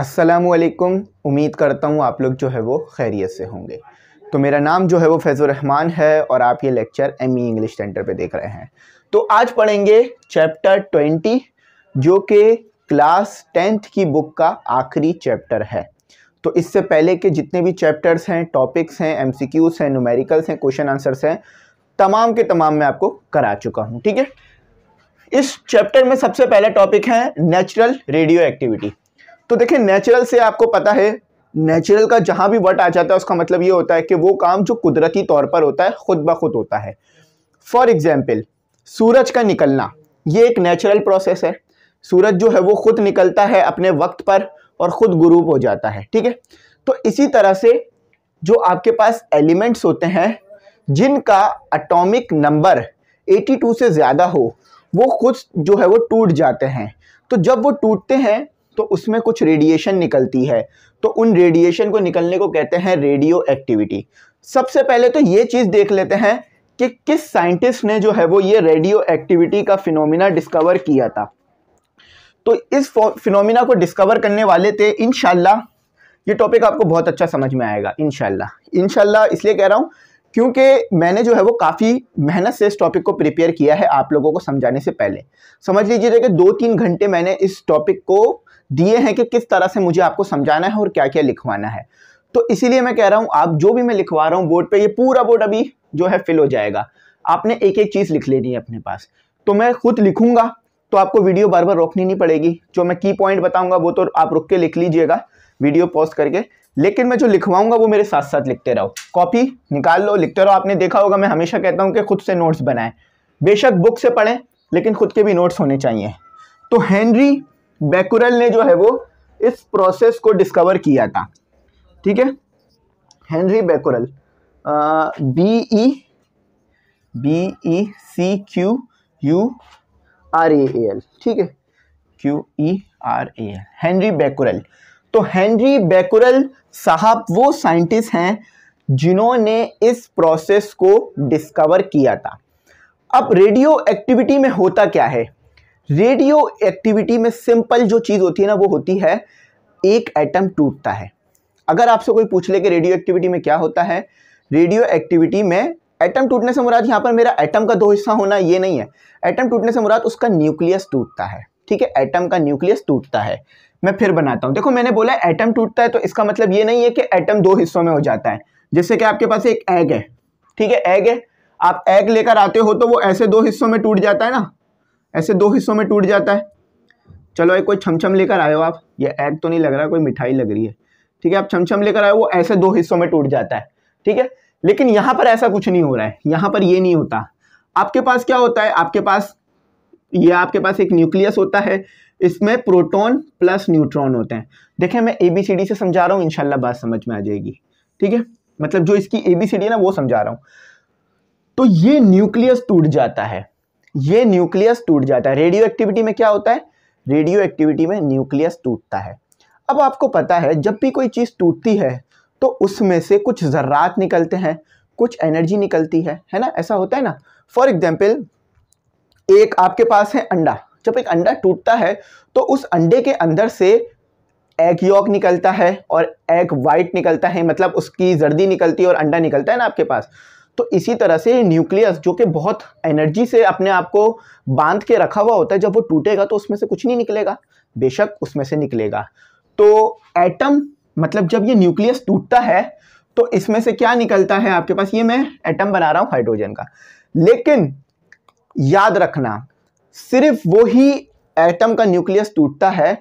असलकुम उम्मीद करता हूँ आप लोग जो है वो खैरियत से होंगे तो मेरा नाम जो है वो रहमान है और आप ये lecture M E English centre पे देख रहे हैं तो आज पढ़ेंगे चैप्टर ट्वेंटी जो कि क्लास टेंथ की बुक का आखिरी चैप्टर है तो इससे पहले के जितने भी चैप्टर्स हैं टॉपिक्स हैं एम हैं न्यूमेरिकल्स हैं क्वेश्चन आंसर्स हैं तमाम के तमाम मैं आपको करा चुका हूँ ठीक है इस चैप्टर में सबसे पहला टॉपिक है नेचुरल रेडियो एक्टिविटी तो देखिए नेचुरल से आपको पता है नेचुरल का जहाँ भी वर्ड आ जाता है उसका मतलब ये होता है कि वो काम जो कुदरती तौर पर होता है खुद ब खुद होता है फॉर एग्जाम्पल सूरज का निकलना ये एक नेचुरल प्रोसेस है सूरज जो है वो खुद निकलता है अपने वक्त पर और ख़ुद गुरूब हो जाता है ठीक है तो इसी तरह से जो आपके पास एलिमेंट्स होते हैं जिनका अटोमिक नंबर 82 से ज़्यादा हो वो खुद जो है वो टूट जाते हैं तो जब वो टूटते हैं तो उसमें कुछ रेडिएशन निकलती है तो उन रेडिएशन को निकलने को कहते हैं रेडियो एक्टिविटी सबसे पहले तो ये चीज़ देख लेते हैं कि किस साइंटिस्ट ने जो है वो ये रेडियो एक्टिविटी का फिनोमिना डिस्कवर किया था तो इस फिनोमिना को डिस्कवर करने वाले थे इन ये टॉपिक आपको बहुत अच्छा समझ में आएगा इनशाला इनशाला इसलिए कह रहा हूँ क्योंकि मैंने जो है वो काफ़ी मेहनत से इस टॉपिक को प्रिपेयर किया है आप लोगों को समझाने से पहले समझ लीजिए कि दो तीन घंटे मैंने इस टॉपिक को दिए हैं कि किस तरह से मुझे आपको समझाना है और क्या क्या लिखवाना है तो इसीलिए मैं कह रहा हूँ आप जो भी मैं लिखवा रहा हूँ बोर्ड पे ये पूरा बोर्ड अभी जो है फिल हो जाएगा आपने एक एक चीज़ लिख लेनी है अपने पास तो मैं खुद लिखूंगा तो आपको वीडियो बार बार रोकनी नहीं पड़ेगी जो मैं की पॉइंट बताऊंगा वो तो आप रुक के लिख लीजिएगा वीडियो पॉज करके लेकिन मैं जो लिखवाऊंगा वो मेरे साथ साथ लिखते रहो कॉपी निकाल लो लिखते रहो आपने देखा होगा मैं हमेशा कहता हूँ कि खुद से नोट्स बनाएं बेशक बुक से पढ़ें लेकिन खुद के भी नोट्स होने चाहिए तो हेनरी बैकुरल ने जो है वो इस प्रोसेस को डिस्कवर किया था ठीक है Henri Becquerel B E B E C Q U R A L ठीक है Q E R A L Henri Becquerel तो हेनरी बैकुरल साहब वो साइंटिस्ट हैं जिन्होंने इस प्रोसेस को डिस्कवर किया था अब रेडियो एक्टिविटी में होता क्या है रेडियो एक्टिविटी में सिंपल जो चीज़ होती है ना वो होती है एक एटम टूटता है अगर आपसे कोई पूछ ले कि रेडियो एक्टिविटी में क्या होता है रेडियो एक्टिविटी में एटम टूटने से मुराद यहाँ पर मेरा एटम का दो हिस्सा होना ये नहीं है एटम टूटने से मुराद उसका न्यूक्लियस टूटता है ठीक है एटम का न्यूक्लियस टूटता है मैं फिर बनाता हूँ देखो मैंने बोला एटम टूटता है तो इसका मतलब ये नहीं है कि एटम दो हिस्सों में हो जाता है जैसे कि आपके पास एक एग है ठीक है एग है आप एग लेकर आते हो तो वो ऐसे दो हिस्सों में टूट जाता है ना ऐसे दो हिस्सों में टूट जाता है चलो एक कोई छमछम लेकर आए हो आप ये एग तो नहीं लग रहा कोई मिठाई लग रही है ठीक है आप छमछम लेकर आए वो ऐसे दो हिस्सों में टूट जाता है ठीक है लेकिन यहाँ पर ऐसा कुछ नहीं हो रहा है यहां पर ये नहीं होता आपके पास क्या होता है आपके पास ये आपके पास एक न्यूक्लियस होता है इसमें प्रोटॉन प्लस न्यूट्रॉन होते हैं देखें मैं एबीसीडी से समझा रहा हूँ इनशाला बात समझ में आ जाएगी ठीक है मतलब जो इसकी एबीसीडी है ना वो समझा रहा हूँ तो ये न्यूक्लियस टूट जाता है ये न्यूक्लियस टूट जाता है रेडियो एक्टिविटी में क्या होता है रेडियो एक्टिविटी में न्यूक्लियस टूटता है अब आपको पता है जब भी कोई चीज़ टूटती है तो उसमें से कुछ ज़र्रात निकलते हैं कुछ एनर्जी निकलती है है ना ऐसा होता है ना फॉर एग्जाम्पल एक आपके पास है अंडा जब एक अंडा टूटता है तो उस अंडे के अंदर से एग यॉक निकलता है और एग वाइट निकलता है मतलब उसकी जर्दी निकलती है और अंडा निकलता है ना आपके पास तो इसी तरह से न्यूक्लियस जो कि बहुत एनर्जी से अपने आप को बांध के रखा हुआ होता है जब वो टूटेगा तो उसमें से कुछ नहीं निकलेगा बेशक उसमें से निकलेगा तो एटम मतलब जब ये न्यूक्लियस टूटता है तो इसमें से क्या निकलता है आपके पास ये मैं एटम बना रहा हूँ हाइड्रोजन का लेकिन याद रखना सिर्फ वो ही एटम का न्यूक्लियस टूटता है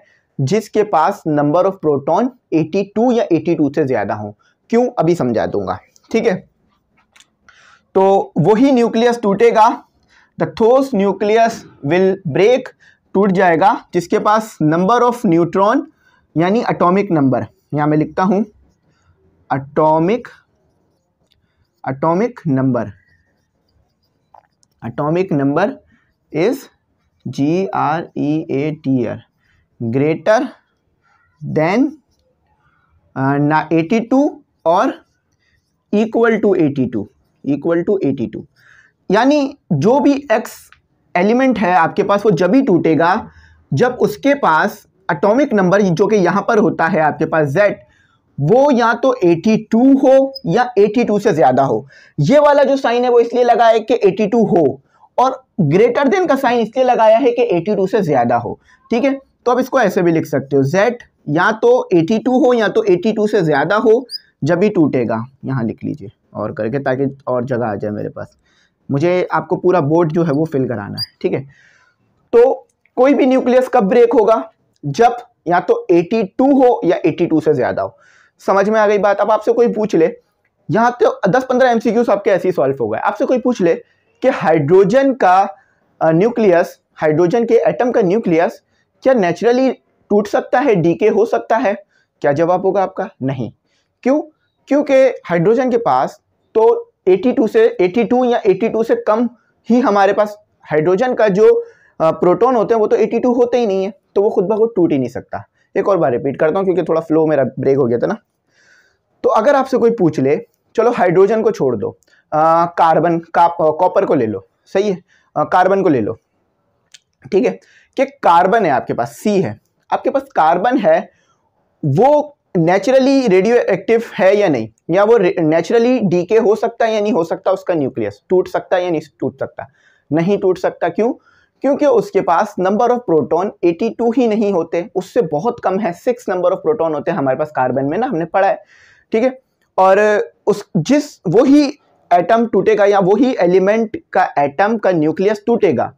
जिसके पास नंबर ऑफ प्रोटॉन 82 या 82 से ज़्यादा हो क्यों अभी समझा दूंगा ठीक है तो वही न्यूक्लियस टूटेगा द ठोस न्यूक्लियस विल ब्रेक टूट जाएगा जिसके पास नंबर ऑफ न्यूट्रॉन यानी अटोमिक नंबर यहां मैं लिखता हूं atomic atomic number atomic number is G R E A T R greater than eighty two और equal to eighty two equal to eighty two यानी जो भी एक्स एलिमेंट है आपके पास वो जब ही टूटेगा जब उसके पास अटोमिक नंबर जो कि यहाँ पर होता है आपके पास जेड वो या तो 82 हो या 82 से ज़्यादा हो ये वाला जो साइन है वो इसलिए लगा है कि 82 हो और ग्रेटर देन का साइन इसलिए लगाया है कि 82 से ज़्यादा हो ठीक है तो आप इसको ऐसे भी लिख सकते हो Z या तो 82 हो या तो 82 से ज़्यादा हो जब ही टूटेगा यहां लिख लीजिए और करके ताकि और जगह आ जाए मेरे पास मुझे आपको पूरा बोर्ड जो है वो फिल कराना है ठीक है तो कोई भी न्यूक्लियस कब ब्रेक होगा जब या तो 82 हो या 82 से ज़्यादा हो समझ में आ गई बात अब आपसे कोई पूछ ले यहाँ तो 10-15 एमसीक्यूज आपके ऐसे ही सॉल्व हो गए आपसे कोई पूछ ले कि हाइड्रोजन का न्यूक्लियस हाइड्रोजन के एटम का न्यूक्लियस क्या नेचुरली टूट सकता है डीके हो सकता है क्या जवाब होगा आपका नहीं क्यों क्योंकि हाइड्रोजन के पास तो 82 से 82 या 82 से कम ही हमारे पास हाइड्रोजन का जो प्रोटॉन होते हैं वो तो 82 होते ही नहीं है तो वो खुद ब खुद टूट ही नहीं सकता एक और बार रिपीट करता हूँ क्योंकि थोड़ा फ्लो मेरा ब्रेक हो गया था ना तो अगर आपसे कोई पूछ ले चलो हाइड्रोजन को छोड़ दो आ, कार्बन का कॉपर को ले लो सही है आ, कार्बन को ले लो ठीक है कि कार्बन है आपके पास सी है आपके पास कार्बन है वो नेचुरली रेडियो एक्टिव है या नहीं या वो नेचुरली डीके हो सकता है या नहीं हो सकता उसका न्यूक्लियस टूट सकता है या नहीं टूट सकता नहीं टूट सकता क्यों क्योंकि उसके पास नंबर ऑफ प्रोटॉन 82 ही नहीं होते उससे बहुत कम है सिक्स नंबर ऑफ प्रोटॉन होते हैं हमारे पास कार्बन में ना हमने पढ़ा है ठीक है और उस जिस वही एटम टूटेगा या वही एलिमेंट का एटम का न्यूक्लियस टूटेगा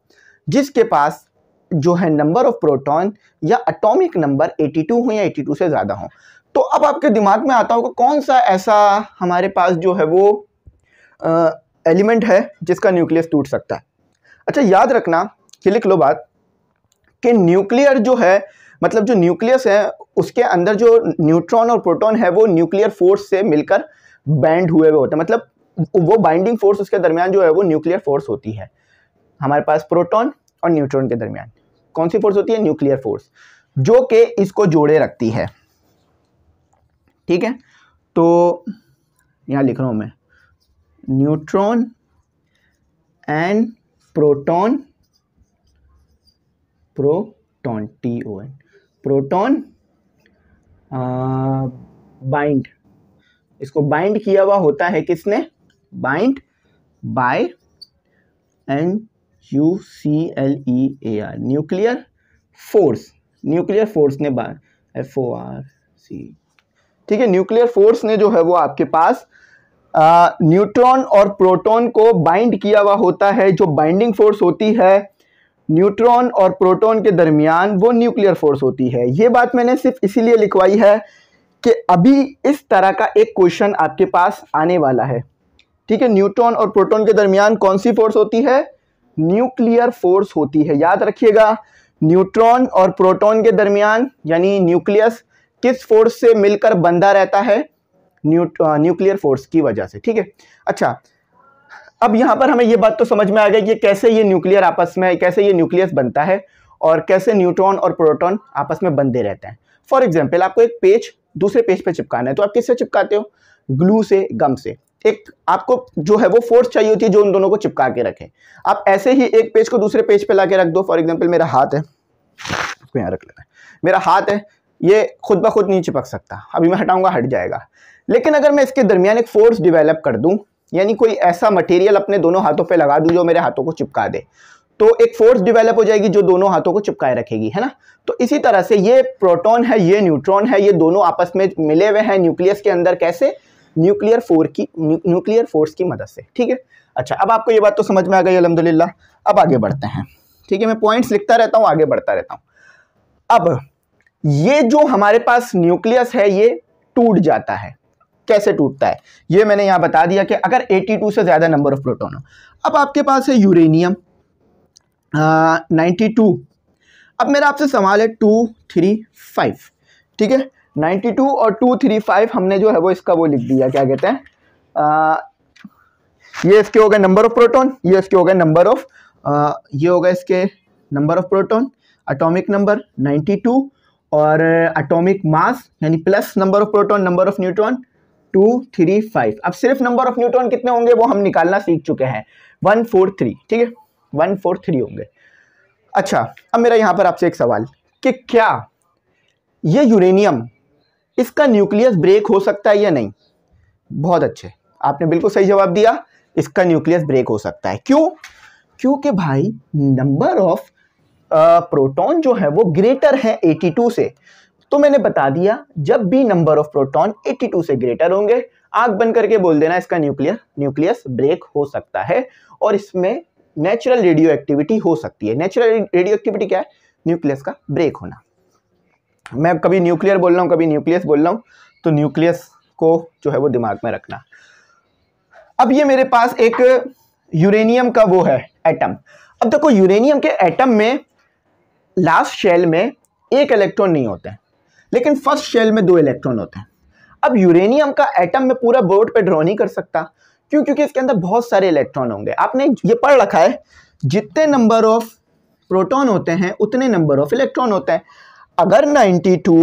जिसके पास जो है नंबर ऑफ प्रोटॉन या अटोमिक नंबर 82 हो या 82 से ज़्यादा हो तो अब आपके दिमाग में आता होगा कौन सा ऐसा हमारे पास जो है वो एलिमेंट है जिसका न्यूक्लियस टूट सकता है अच्छा याद रखना कि लिख लो बात कि न्यूक्लियर जो है मतलब जो न्यूक्लियस है उसके अंदर जो न्यूट्रॉन और प्रोटॉन है वो न्यूक्लियर फोर्स से मिलकर बैंड हुए हुए होते हैं मतलब वो बाइंडिंग फोर्स उसके दरमियान जो है वो न्यूक्लियर फोर्स होती है हमारे पास प्रोटॉन और न्यूट्रॉन के दरमियान कौन सी फोर्स होती है न्यूक्लियर फोर्स जो कि इसको जोड़े रखती है ठीक है तो यहाँ लिख रहा हूँ मैं neutron and proton proton T O N proton bind इसको बाइंड किया हुआ होता है किसने bind by N U C L E A R nuclear force nuclear force ने by F O R C ठीक है न्यूक्लियर फोर्स ने जो है वो आपके पास न्यूट्रॉन और प्रोटॉन को बाइंड किया हुआ होता है जो बाइंडिंग फोर्स होती है न्यूट्रॉन और प्रोटॉन के दरमियान वो न्यूक्लियर फोर्स होती है ये बात मैंने सिर्फ इसीलिए लिखवाई है कि अभी इस तरह का एक क्वेश्चन आपके पास आने वाला है ठीक है न्यूट्रॉन और प्रोटॉन के दरमियान कौन सी फोर्स होती है न्यूक्लियर फोर्स होती है याद रखिएगा न्यूट्रॉन और प्रोटॉन के दरमियान यानी न्यूक्लियस किस फोर्स से मिलकर बंधा रहता है न्यूक्लियर फोर्स uh, की वजह से ठीक है अच्छा अब यहां पर हमें यह बात तो समझ में आ गई कि कैसे ये न्यूक्लियर आपस में कैसे ये न्यूक्लियस बनता है और कैसे न्यूट्रॉन और प्रोटॉन आपस में बंधे रहते हैं फॉर एग्जाम्पल आपको एक पेज दूसरे पेज पे चिपकाना है तो आप किससे चिपकाते हो ग्लू से गम से एक आपको जो है वो फोर्स चाहिए होती है जो उन दोनों को चिपका के रखे आप ऐसे ही एक पेज को दूसरे पेज पे लाके रख दो फॉर एग्जाम्पल मेरा हाथ है इसको यहाँ रख लेना है मेरा हाथ है ये खुद ब खुद नहीं चिपक सकता अभी मैं हटाऊंगा हट जाएगा लेकिन अगर मैं इसके दरमियान एक फोर्स डिवेलप कर दूं यानी कोई ऐसा मटेरियल अपने दोनों हाथों पे लगा दूं जो मेरे हाथों को चिपका दे तो एक फोर्स डिवेलप हो जाएगी जो दोनों हाथों को चिपकाए रखेगी है ना तो इसी तरह से ये प्रोटोन है ये न्यूट्रॉन है ये दोनों आपस में मिले हुए हैं न्यूक्लियस के अंदर कैसे न्यूक्लियर फोर की न्यूक्लियर फोर्स की मदद से ठीक है अच्छा अब आपको ये बात तो समझ में आ गई अलहमदिल्ला अब आगे बढ़ते हैं ठीक है मैं पॉइंट्स लिखता रहता हूँ आगे बढ़ता रहता हूँ अब ये जो हमारे पास न्यूक्लियस है ये टूट जाता है कैसे टूटता है ये मैंने यहां बता दिया कि अगर 82 से ज़्यादा नंबर ऑफ प्रोटोन हो अब आपके पास है यूरेनियम आ, टू अब मेरा आपसे सवाल है टू थ्री फाइव ठीक है 92 और टू थ्री फाइव हमने जो है वो इसका वो लिख दिया क्या कहते हैं ये इसके हो गए नंबर ऑफ प्रोटॉन ये इसके हो गए नंबर ऑफ ये हो गए इसके number of proton atomic number 92 और एटॉमिक मास यानी plus number of proton number of neutron two three five अब सिर्फ नंबर ऑफ न्यूट्रॉन कितने होंगे वो हम निकालना सीख चुके हैं वन फोर थ्री ठीक है वन फोर थ्री होंगे अच्छा अब मेरा यहाँ पर आपसे एक सवाल कि क्या ये यूरेनियम इसका न्यूक्लियस ब्रेक हो सकता है या नहीं बहुत अच्छे आपने बिल्कुल सही जवाब दिया इसका न्यूक्लियस ब्रेक हो सकता है क्यों क्योंकि भाई नंबर ऑफ प्रोटॉन जो है वो ग्रेटर है 82 से तो मैंने बता दिया जब भी नंबर ऑफ प्रोटॉन 82 से ग्रेटर होंगे आग बन करके बोल देना इसका न्यूक्लियर न्यूक्लियस ब्रेक हो सकता है और इसमें नेचुरल रेडियो एक्टिविटी हो सकती है नेचुरल रेडियो एक्टिविटी क्या है न्यूक्लियस का ब्रेक होना मैं कभी न्यूक्लियर बोल रहा हूँ कभी न्यूक्लियस बोल रहा हूँ तो न्यूक्लियस को जो है वो दिमाग में रखना अब ये मेरे पास एक यूरेनियम का वो है एटम अब देखो यूरेनियम के एटम में लास्ट शेल में एक इलेक्ट्रॉन नहीं होते लेकिन फर्स्ट शेल में दो इलेक्ट्रॉन होते हैं अब यूरेनियम का एटम में पूरा बोर्ड पे ड्रॉ नहीं कर सकता क्यों क्योंकि इसके अंदर बहुत सारे इलेक्ट्रॉन होंगे आपने ये पढ़ रखा है जितने नंबर ऑफ प्रोटॉन होते हैं उतने नंबर ऑफ इलेक्ट्रॉन होते हैं अगर 92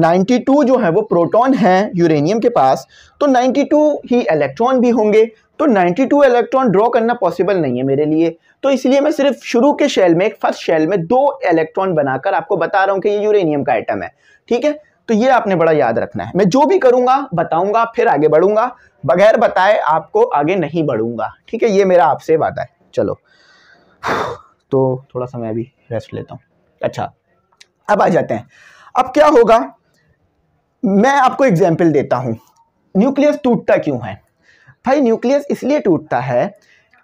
92 जो है वो प्रोटॉन है यूरेनियम के पास तो 92 ही इलेक्ट्रॉन भी होंगे तो 92 इलेक्ट्रॉन ड्रॉ करना पॉसिबल नहीं है मेरे लिए तो इसलिए मैं सिर्फ शुरू के शेल में एक फर्स्ट शेल में दो इलेक्ट्रॉन बनाकर आपको बता रहा हूं कि ये यूरेनियम का आइटम है ठीक है तो ये आपने बड़ा याद रखना है मैं जो भी करूंगा बताऊंगा फिर आगे बढ़ूंगा बगैर बताए आपको आगे नहीं बढ़ूंगा ठीक है ये मेरा आपसे वादा है चलो तो थोड़ा सा मैं अभी रेस्ट लेता हूँ अच्छा अब आ जाते हैं अब क्या होगा मैं आपको एग्जाम्पल देता हूँ न्यूक्लियस टूटता क्यों है भाई न्यूक्लियस इसलिए टूटता है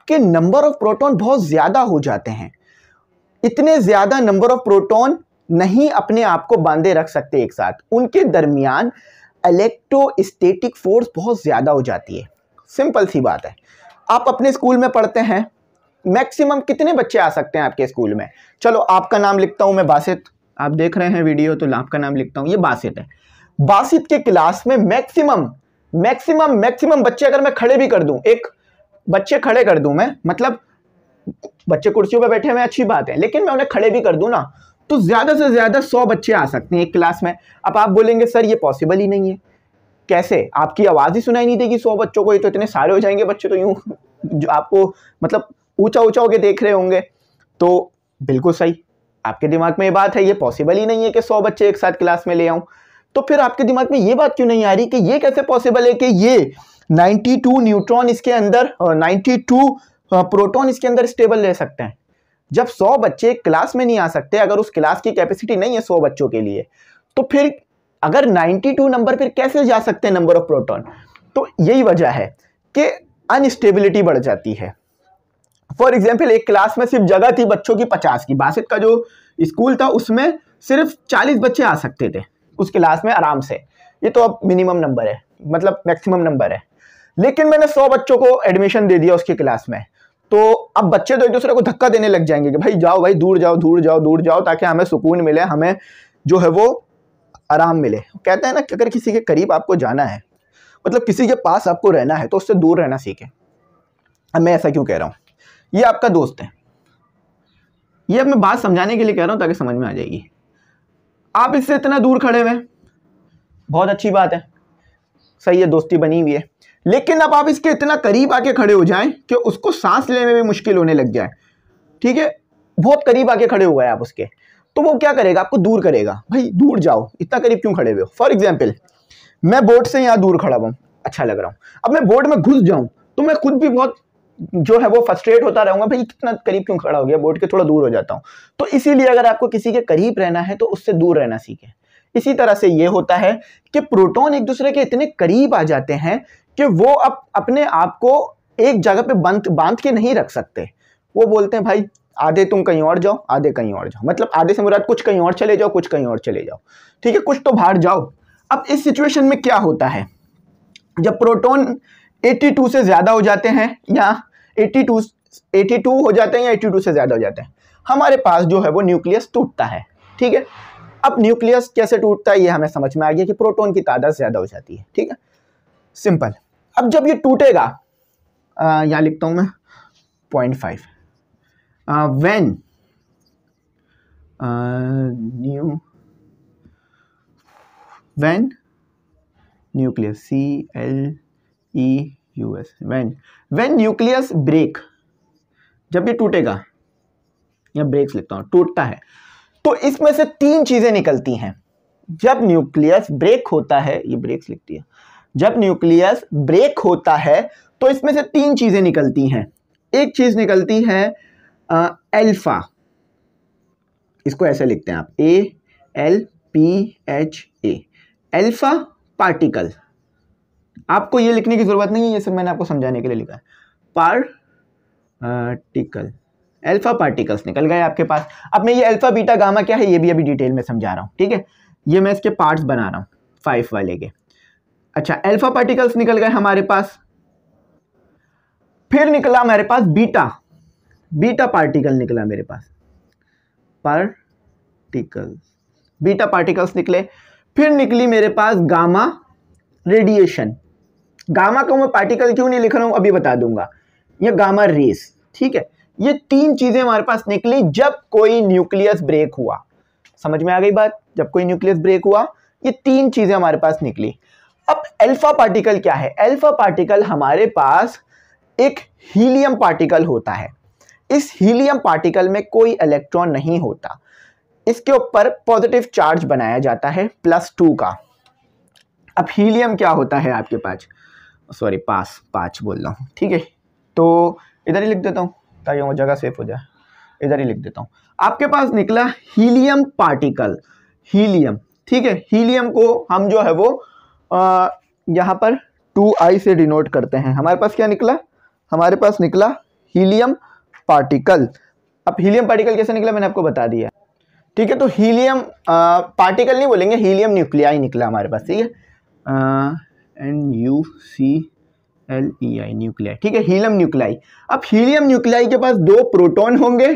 कि नंबर ऑफ प्रोटॉन बहुत ज़्यादा हो जाते हैं इतने ज़्यादा नंबर ऑफ प्रोटॉन नहीं अपने आप को बांधे रख सकते एक साथ उनके दरमियान इलेक्ट्रोस्टेटिक फोर्स बहुत ज़्यादा हो जाती है सिंपल सी बात है आप अपने स्कूल में पढ़ते हैं मैक्सिमम कितने बच्चे आ सकते हैं आपके स्कूल में चलो आपका नाम लिखता हूँ मैं बासित आप देख रहे हैं वीडियो तो आपका नाम लिखता हूँ ये बासित है बासित के क्लास में मैक्सिमम मैक्सिमम मैक्सिमम बच्चे अगर मैं खड़े भी कर दूं एक बच्चे खड़े कर दूं मैं मतलब बच्चे कुर्सियों पर बैठे हुए अच्छी बात है लेकिन मैं उन्हें खड़े भी कर दूं ना तो ज़्यादा से ज़्यादा सौ बच्चे आ सकते हैं एक क्लास में अब आप बोलेंगे सर ये पॉसिबल ही नहीं है कैसे आपकी आवाज़ ही सुनाई नहीं देगी सौ बच्चों को ये तो इतने सारे हो जाएंगे बच्चे तो यूं जो आपको मतलब ऊंचा ऊंचा होके देख रहे होंगे तो बिल्कुल सही आपके दिमाग में ये बात है ये पॉसिबल ही नहीं है कि सौ बच्चे एक साथ क्लास में ले आऊँ तो फिर आपके दिमाग में ये बात क्यों नहीं आ रही कि ये कैसे पॉसिबल है कि ये 92 न्यूट्रॉन इसके अंदर 92 प्रोटॉन इसके अंदर स्टेबल रह सकते हैं जब 100 बच्चे क्लास में नहीं आ सकते अगर उस क्लास की कैपेसिटी नहीं है 100 बच्चों के लिए तो फिर अगर 92 नंबर फिर कैसे जा सकते हैं नंबर ऑफ प्रोटोन तो यही वजह है कि अनस्टेबिलिटी बढ़ जाती है फॉर एग्जाम्पल एक क्लास में सिर्फ जगह थी बच्चों की पचास की बासठ का जो स्कूल था उसमें सिर्फ चालीस बच्चे आ सकते थे उस क्लास में आराम से ये तो अब मिनिमम नंबर है मतलब मैक्सिमम नंबर है लेकिन मैंने सौ बच्चों को एडमिशन दे दिया उसकी क्लास में तो अब बच्चे तो एक दूसरे को धक्का देने लग जाएंगे कि भाई जाओ भाई दूर जाओ दूर जाओ दूर जाओ ताकि हमें सुकून मिले हमें जो है वो आराम मिले कहते हैं ना कि अगर किसी के करीब आपको जाना है मतलब किसी के पास आपको रहना है तो उससे दूर रहना सीखें अब मैं ऐसा क्यों कह रहा हूँ ये आपका दोस्त है ये अब मैं बात समझाने के लिए कह रहा हूँ ताकि समझ में आ जाएगी आप इससे इतना दूर खड़े हुए बहुत अच्छी बात है सही है दोस्ती बनी हुई है लेकिन अब आप इसके इतना करीब आके खड़े हो जाएं कि उसको सांस लेने में भी मुश्किल होने लग जाए ठीक है बहुत करीब आके खड़े हो गए आप उसके तो वो क्या करेगा आपको दूर करेगा भाई दूर जाओ इतना करीब क्यों खड़े हुए हो फॉर एग्जाम्पल मैं बोर्ड से यहाँ दूर खड़ा हुआ अच्छा लग रहा हूँ अब मैं बोर्ड में घुस जाऊँ तो मैं खुद भी बहुत जो है वो फर्स्ट्रेट होता रहूंगा भाई कितना करीब क्यों खड़ा हो गया बोर्ड के थोड़ा दूर हो जाता हूँ तो इसीलिए अगर आपको किसी के करीब रहना है तो उससे दूर रहना सीखे इसी तरह से ये होता है कि प्रोटोन एक दूसरे के इतने करीब आ जाते हैं कि वो अब अप, अपने आप को एक जगह पे बंध बांध के नहीं रख सकते वो बोलते हैं भाई आधे तुम कहीं और जाओ आधे कहीं और जाओ मतलब आधे से मुराद कुछ कहीं और चले जाओ कुछ कहीं और चले जाओ ठीक है कुछ तो बाहर जाओ अब इस सिचुएशन में क्या होता है जब प्रोटोन 82 से ज़्यादा हो जाते हैं या 82 82 हो जाते हैं या 82 से ज़्यादा हो जाते हैं हमारे पास जो है वो न्यूक्लियस टूटता है ठीक है अब न्यूक्लियस कैसे टूटता है ये हमें समझ में आ गया कि प्रोटोन की तादाद ज़्यादा हो जाती है ठीक है सिंपल अब जब ये टूटेगा यहाँ लिखता हूँ मैं point five when new when nucleus C L E U S when when nucleus break जब ये टूटेगा या ब्रेक्स लिखता हूं टूटता है तो इसमें से तीन चीज़ें निकलती हैं जब न्यूक्लियस ब्रेक होता है ये ब्रेक्स लिखती है जब न्यूक्लियस ब्रेक होता है तो इसमें से तीन चीज़ें निकलती हैं एक चीज़ निकलती है अल्फ़ा इसको ऐसे लिखते हैं आप A L P H A alpha particle आपको ये लिखने की ज़रूरत नहीं है ये सब मैंने आपको समझाने के लिए लिखा है पार्टिकल एल्फा पार्टिकल्स निकल गए आपके पास अब मैं ये अल्फ़ा बीटा गामा क्या है ये भी अभी डिटेल में समझा रहा हूँ ठीक है ये मैं इसके पार्ट्स बना रहा हूँ फाइव वाले के अच्छा एल्फा पार्टिकल्स निकल गए हमारे पास फिर निकला मेरे पास बीटा बीटा पार्टिकल निकला मेरे पास पार्टिकल्स बीटा पार्टिकल्स निकले फिर निकली मेरे पास गामा रेडिएशन गामा का मैं पार्टिकल क्यों नहीं लिख रहा हूं अभी बता दूंगा ये गामा रेस ठीक है ये तीन चीज़ें हमारे पास निकली जब कोई न्यूक्लियस ब्रेक हुआ समझ में आ गई बात जब कोई न्यूक्लियस ब्रेक हुआ ये तीन चीज़ें हमारे पास निकली अब एल्फा पार्टिकल क्या है एल्फा पार्टिकल हमारे पास एक हीलियम पार्टिकल होता है इस हीलियम पार्टिकल में कोई इलेक्ट्रॉन नहीं होता इसके ऊपर पॉजिटिव चार्ज बनाया जाता है प्लस टू का अब हीलियम क्या होता है आपके पास सॉरी पास पाँच बोल रहा हूँ ठीक है तो इधर ही लिख देता हूँ ताकि वो जगह सेफ हो जाए इधर ही लिख देता हूँ आपके पास निकला हीलियम पार्टिकल हीलियम ठीक है हीलियम को हम जो है वो यहाँ पर टू आई से डिनोट करते हैं हमारे पास क्या निकला हमारे पास निकला हीलियम पार्टिकल अब हीलियम पार्टिकल कैसे निकला मैंने आपको बता दिया ठीक है तो हीलियम पार्टिकल नहीं बोलेंगे हीलियम न्यूक्लियाई निकला हमारे पास ठीक है N U C L E I nuclei ठीक है हीलम न्यूक्लियाई अब हीलियम न्यूक्लियाई के पास दो प्रोटॉन होंगे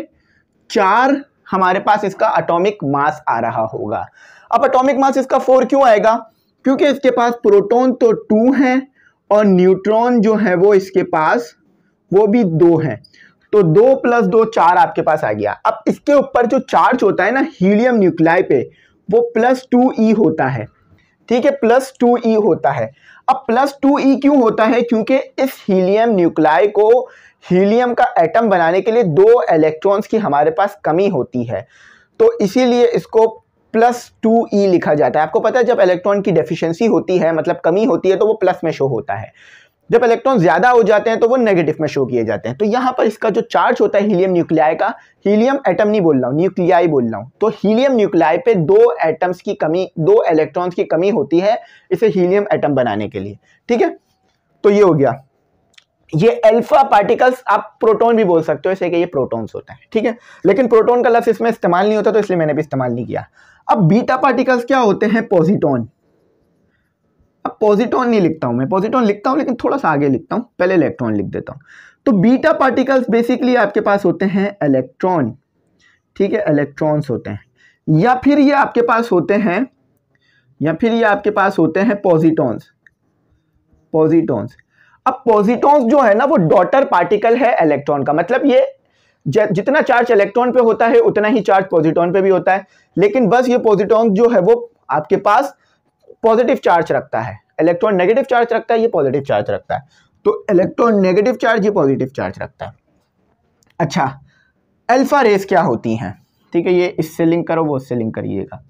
चार हमारे पास इसका अटोमिक मास आ रहा होगा अब अटोमिक मास इसका फोर क्यों आएगा क्योंकि इसके पास प्रोटोन तो टू है और न्यूट्रॉन जो है वो इसके पास वो भी दो हैं तो दो प्लस दो चार आपके पास आ गया अब इसके ऊपर जो चार्ज होता है ना हीलियम न्यूक्लियाई पे वो प्लस टू ई होता है ठीक है प्लस टू ई होता है अब प्लस टू ई क्यों होता है क्योंकि इस हीलियम न्यूक्लाई को हीलियम का एटम बनाने के लिए दो इलेक्ट्रॉन्स की हमारे पास कमी होती है तो इसीलिए इसको प्लस टू ई लिखा जाता है आपको पता है जब इलेक्ट्रॉन की डेफिशिएंसी होती है मतलब कमी होती है तो वो प्लस में शो होता है जब इलेक्ट्रॉन ज्यादा हो जाते हैं तो वो नेगेटिव में शो किए जाते हैं तो यहां पर इसका जो चार्ज होता है हीलियम न्यूक्लियाई का हीलियम एटम नहीं बोल रहा हूँ न्यूक्लियाई बोल रहा हूँ तो हीलियम न्यूक्लियाई पे दो एटम्स की कमी दो इलेक्ट्रॉन्स की कमी होती है इसे हीलियम एटम बनाने के लिए ठीक है तो ये हो गया ये अल्फा पार्टिकल्स आप प्रोटॉन भी बोल सकते हो ऐसे कि ये प्रोटॉन्स होते हैं ठीक है लेकिन प्रोटॉन का लफ्ज इसमें इस्तेमाल नहीं होता तो इसलिए मैंने भी इस्तेमाल नहीं किया अब बीटा पार्टिकल्स क्या होते हैं पॉजिटॉन पॉजिटॉन नहीं लिखता हूं मैं पॉजिटॉन लिखता हूं लेकिन थोड़ा सा आगे लिखता हूं पहले इलेक्ट्रॉन लिख देता हूं तो बीटा पार्टिकल्स बेसिकली आपके पास होते हैं इलेक्ट्रॉन ठीक है इलेक्ट्रॉन्स होते हैं या फिर ये आपके पास होते हैं या फिर ये आपके पास होते हैं पॉजिटॉन्स पॉजिटॉन्स अब पॉजिटॉन्स जो है ना वो डॉटर पार्टिकल है इलेक्ट्रॉन का मतलब ये जितना चार्ज इलेक्ट्रॉन पे होता है उतना ही चार्ज पॉजिटॉन पे भी होता है लेकिन बस ये पॉजिटॉन जो है वो आपके पास पॉजिटिव चार्ज रखता है इलेक्ट्रॉन नेगेटिव चार्ज रखता है ये पॉजिटिव चार्ज रखता है तो इलेक्ट्रॉन नेगेटिव चार्ज ये पॉजिटिव चार्ज रखता है अच्छा अल्फा रेस क्या होती हैं ठीक है ये इससे लिंक करो वो उससे लिंक करिएगा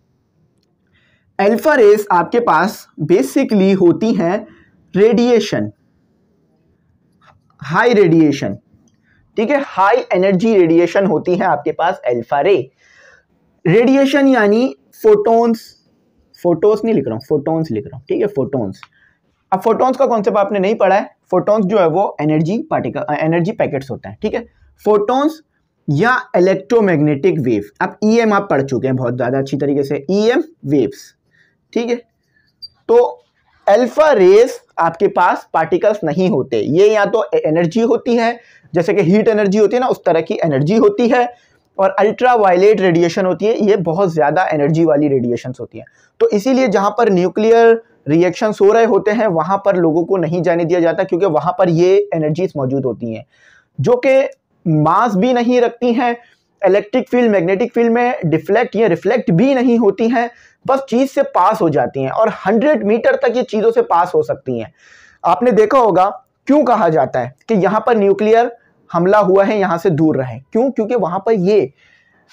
अल्फा रेस आपके पास बेसिकली होती हैं रेडिएशन हाई रेडिएशन ठीक है हाई एनर्जी रेडिएशन होती है आपके पास अल्फा रे रेडिएशन यानी फोटॉन्स फोटोस नहीं लिख रहा हूँ फोटोन्स लिख रहा हूँ ठीक है फोटोन्स अब फोटोन्स का कॉन्सेप्ट आपने नहीं पढ़ा है फोटोन्स जो है वो एनर्जी पार्टिकल एनर्जी पैकेट्स होते हैं ठीक है फोटोन्स या इलेक्ट्रोमैग्नेटिक वेव अब एम e आप पढ़ चुके हैं बहुत ज़्यादा अच्छी तरीके से एम e वेव्स ठीक है तो अल्फा रेस आपके पास पार्टिकल्स नहीं होते ये या तो एनर्जी होती है जैसे कि हीट एनर्जी होती है ना उस तरह की एनर्जी होती है और अल्ट्रा वायलेट रेडिएशन होती है ये बहुत ज़्यादा एनर्जी वाली रेडिएशन होती हैं तो इसीलिए जहाँ पर न्यूक्लियर रिएक्शंस हो रहे होते हैं वहाँ पर लोगों को नहीं जाने दिया जाता क्योंकि वहाँ पर ये एनर्जीज मौजूद होती हैं जो कि मास भी नहीं रखती हैं इलेक्ट्रिक फील्ड मैग्नेटिक फील्ड में डिफ्लेक्ट या रिफ्लेक्ट भी नहीं होती हैं बस चीज़ से पास हो जाती हैं और हंड्रेड मीटर तक ये चीज़ों से पास हो सकती हैं आपने देखा होगा क्यों कहा जाता है कि यहाँ पर न्यूक्लियर हमला हुआ है यहाँ से दूर रहें क्यों क्योंकि वहां पर ये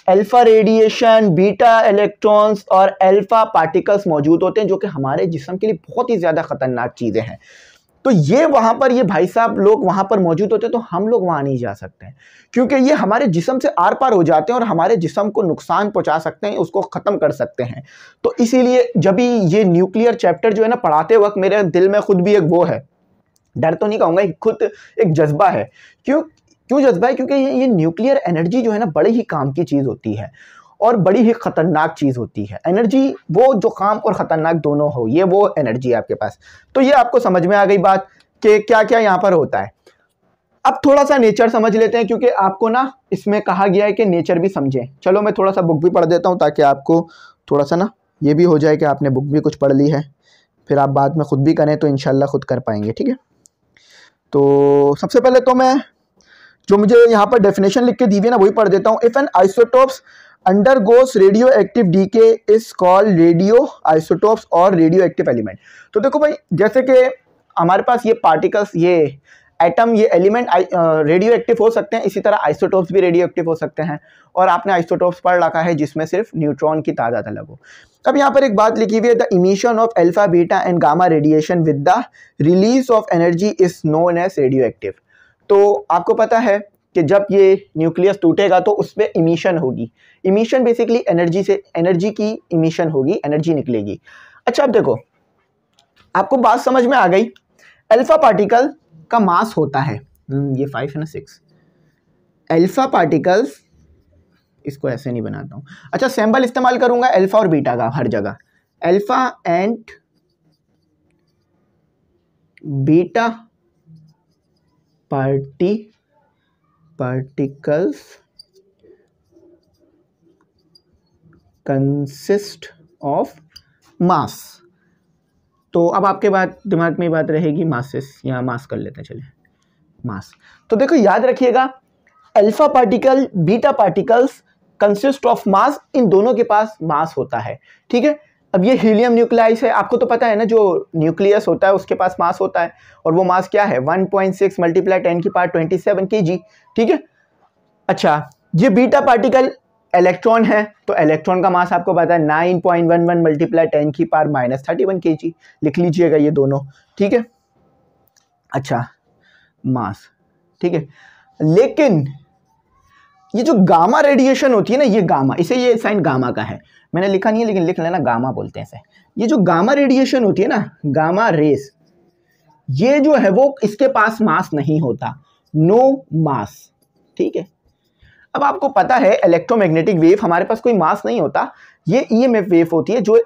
अल्फा रेडिएशन बीटा इलेक्ट्रॉन्स और अल्फा पार्टिकल्स मौजूद होते हैं जो कि हमारे जिसम के लिए बहुत ही ज़्यादा ख़तरनाक चीज़ें हैं तो ये वहां पर ये भाई साहब लोग वहां पर मौजूद होते हैं तो हम लोग वहां नहीं जा सकते हैं क्योंकि ये हमारे जिसम से आर पार हो जाते हैं और हमारे जिसम को नुकसान पहुंचा सकते हैं उसको ख़त्म कर सकते हैं तो इसीलिए जब भी ये न्यूक्लियर चैप्टर जो है ना पढ़ाते वक्त मेरे दिल में खुद भी एक वो है डर तो नहीं कहूंगा खुद एक जज्बा है क्यों क्यों जज्बा है क्योंकि ये, ये न्यूक्लियर एनर्जी जो है ना बड़ी ही काम की चीज़ होती है और बड़ी ही ख़तरनाक चीज़ होती है एनर्जी वो जो काम और ख़तरनाक दोनों हो ये वो एनर्जी है आपके पास तो ये आपको समझ में आ गई बात कि क्या क्या यहाँ पर होता है अब थोड़ा सा नेचर समझ लेते हैं क्योंकि आपको ना इसमें कहा गया है कि नेचर भी समझें चलो मैं थोड़ा सा बुक भी पढ़ देता हूँ ताकि आपको थोड़ा सा ना ये भी हो जाए कि आपने बुक भी कुछ पढ़ ली है फिर आप बाद में ख़ुद भी करें तो इन खुद कर पाएंगे ठीक है तो सबसे पहले तो मैं जो मुझे यहाँ पर डेफिनेशन लिख के दी हुई ना वही पढ़ देता हूँ if an isotopes goes radioactive decay is call radioisotopes और रेडियो एक्टिव एलिमेंट तो देखो भाई जैसे कि हमारे पास ये पार्टिकल्स ये एटम ये एलिमेंट रेडियो एक्टिव हो सकते हैं इसी तरह आइसोटोप्स भी रेडियो एक्टिव हो सकते हैं और आपने आइसोटोप्स पढ़ रखा है जिसमें सिर्फ न्यूट्रॉन की तादाद अलग हो अब यहाँ पर एक बात लिखी हुई है the emission of alpha beta and gamma radiation with the release of energy is known as radioactive तो आपको पता है कि जब ये न्यूक्लियस टूटेगा तो उस पर इमिशन होगी इमिशन बेसिकली एनर्जी से एनर्जी की इमिशन होगी एनर्जी निकलेगी अच्छा अब देखो आपको बात समझ में आ गई अल्फ़ा पार्टिकल का मास होता है हम्म, ये फाइव है ना सिक्स अल्फ़ा पार्टिकल्स इसको ऐसे नहीं बनाता हूँ अच्छा सैम्बल इस्तेमाल करूँगा एल्फा और बीटा का हर जगह alpha and beta party particles consist of mass तो अब आपके बाद दिमाग में बात रहेगी मासिस या मास कर लेते हैं चले मास तो देखो याद रखिएगा alpha particle beta particles consist of mass इन दोनों के पास मास होता है ठीक है अब ये हीलियम न्यूक्लियाई है आपको तो पता है ना जो न्यूक्लियस होता है उसके पास मास होता है और वो मास क्या है 1.6 पॉइंट सिक्स मल्टीप्लाई टेन की पार ट्वेंटी सेवन के जी ठीक है अच्छा ये बीटा पार्टिकल इलेक्ट्रॉन है तो इलेक्ट्रॉन का मास आपको पता है nine point one one multiply ten की पार माइनस थर्टी वन के जी लिख लीजिएगा ये दोनों ठीक है अच्छा मास ठीक है लेकिन ये जो गामा रेडिएशन होती है ना ये गामा इसे ये साइन गामा का है मैंने लिखा नहीं है लेकिन लिख लेना गामा बोलते हैं इसे ये जो गामा रेडिएशन होती है ना गामा रेस ये जो है वो इसके पास मास नहीं होता नो मास ठीक है अब आपको पता है इलेक्ट्रोमैग्नेटिक वेव हमारे पास कोई मास नहीं होता ये ईएमएफ e वेव होती है जो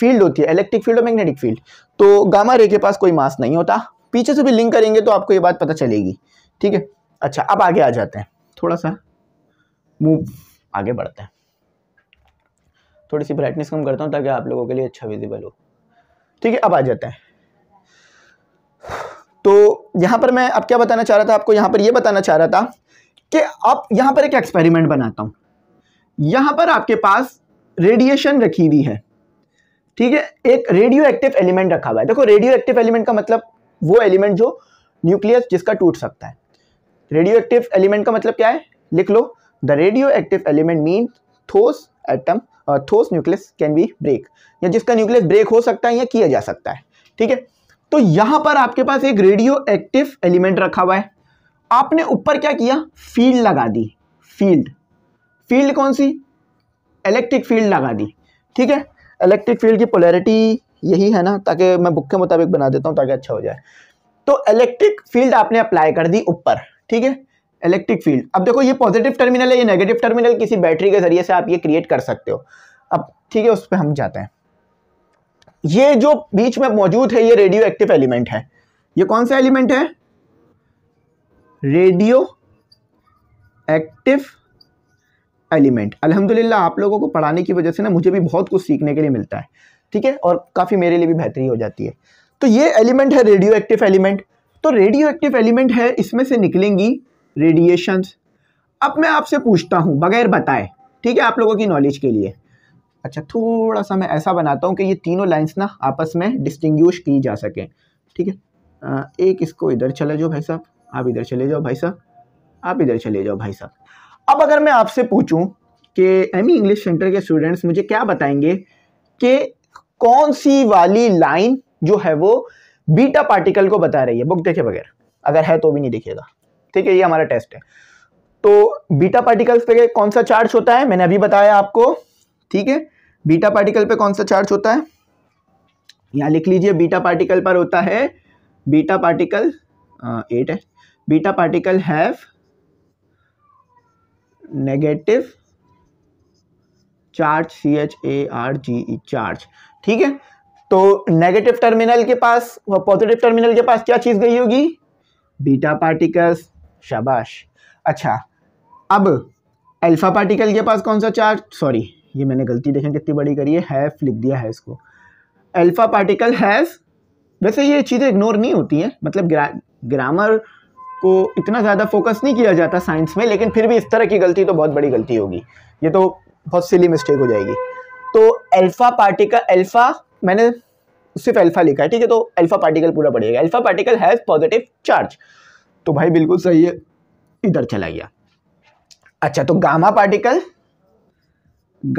फील्ड होती है इलेक्ट्रिक फील्ड और मैग्नेटिक फील्ड तो गामा रे के पास कोई मास नहीं होता पीछे से भी लिंक करेंगे तो आपको ये बात पता चलेगी ठीक है अच्छा अब आगे आ जाते हैं थोड़ा सा मूव आगे बढ़ते हैं थोड़ी सी ब्राइटनेस कम करता हूँ ताकि आप लोगों के लिए अच्छा विजिबल हो ठीक है अब आ जाते हैं तो यहाँ पर मैं अब क्या बताना चाह रहा था आपको यहाँ पर यह बताना चाह रहा था कि अब यहाँ पर एक एक्सपेरिमेंट बनाता हूँ यहाँ पर आपके पास रेडिएशन रखी हुई है ठीक है एक रेडियो एक्टिव एलिमेंट रखा हुआ है देखो रेडियो एक्टिव एलिमेंट का मतलब वो एलिमेंट जो न्यूक्लियस जिसका टूट सकता है रेडियो एक्टिव एलिमेंट का मतलब क्या है लिख लो the radioactive element mean those atom those nucleus can be break या जिसका न्यूक्लियस ब्रेक हो सकता है या किया जा सकता है ठीक है तो यहां पर आपके पास एक रेडियो एक्टिव एलिमेंट रखा हुआ है आपने ऊपर क्या किया फील्ड लगा दी फील्ड फील्ड कौन सी इलेक्ट्रिक फील्ड लगा दी ठीक है इलेक्ट्रिक फील्ड की पोलैरिटी यही है ना ताकि मैं बुक के मुताबिक बना देता हूं ताकि अच्छा हो जाए तो इलेक्ट्रिक फील्ड आपने अप्लाई कर दी ऊपर ठीक है इलेक्ट्रिक फील्ड अब देखो ये पॉजिटिव टर्मिनल है ये नेगेटिव टर्मिनल किसी बैटरी के जरिए से आप ये क्रिएट कर सकते हो अब ठीक है उस पर हम जाते हैं ये जो बीच में मौजूद है ये रेडियो एक्टिव एलिमेंट है ये कौन सा एलिमेंट है रेडियो एक्टिव एलिमेंट अल्हम्दुलिल्लाह आप लोगों को पढ़ाने की वजह से ना मुझे भी बहुत कुछ सीखने के लिए मिलता है ठीक है और काफ़ी मेरे लिए भी बेहतरी हो जाती है तो ये एलिमेंट है रेडियो एक्टिव एलिमेंट तो रेडियो एक्टिव एलिमेंट है इसमें से निकलेंगी रेडिएशन अब मैं आपसे पूछता हूँ बगैर बताए ठीक है आप लोगों की नॉलेज के लिए अच्छा थोड़ा सा मैं ऐसा बनाता हूँ कि ये तीनों लाइंस ना आपस में डिस्टिंग्विश की जा सकें ठीक है एक इसको इधर चले जाओ भाई साहब आप इधर चले जाओ भाई साहब आप इधर चले जाओ भाई साहब अब अगर मैं आपसे पूछूं कि एम इंग्लिश सेंटर के स्टूडेंट्स मुझे क्या बताएंगे कि कौन सी वाली लाइन जो है वो बीटा पार्टिकल को बता रही है बुक देखे बगैर अगर है तो भी नहीं देखेगा ठीक है ये हमारा टेस्ट है तो बीटा पार्टिकल्स पे कौन सा चार्ज होता है मैंने अभी बताया आपको ठीक है बीटा पार्टिकल पे कौन सा चार्ज होता है यहाँ लिख लीजिए बीटा पार्टिकल पर होता है बीटा पार्टिकल एट है beta particle have negative charge C H A R G E charge ठीक है तो नेगेटिव टर्मिनल के पास पॉजिटिव टर्मिनल के पास क्या चीज़ गई होगी बीटा पार्टिकल्स शाबाश अच्छा अब अल्फ़ा पार्टिकल के पास कौन सा चार्ज सॉरी ये मैंने गलती देखें कितनी बड़ी करी है हैफ लिख दिया है इसको अल्फ़ा पार्टिकल हैज़ वैसे ये चीज़ें इग्नोर नहीं होती हैं मतलब ग्रा, ग्रामर को इतना ज़्यादा फोकस नहीं किया जाता साइंस में लेकिन फिर भी इस तरह की गलती तो बहुत बड़ी गलती होगी ये तो बहुत सिली मिस्टेक हो जाएगी तो अल्फ़ा पार्टिकल अल्फ़ा मैंने सिर्फ अल्फ़ा लिखा है ठीक है तो अल्फ़ा पार्टिकल पूरा पड़ेगा alpha particle has positive charge तो भाई बिल्कुल सही है इधर चला गया अच्छा तो गामा पार्टिकल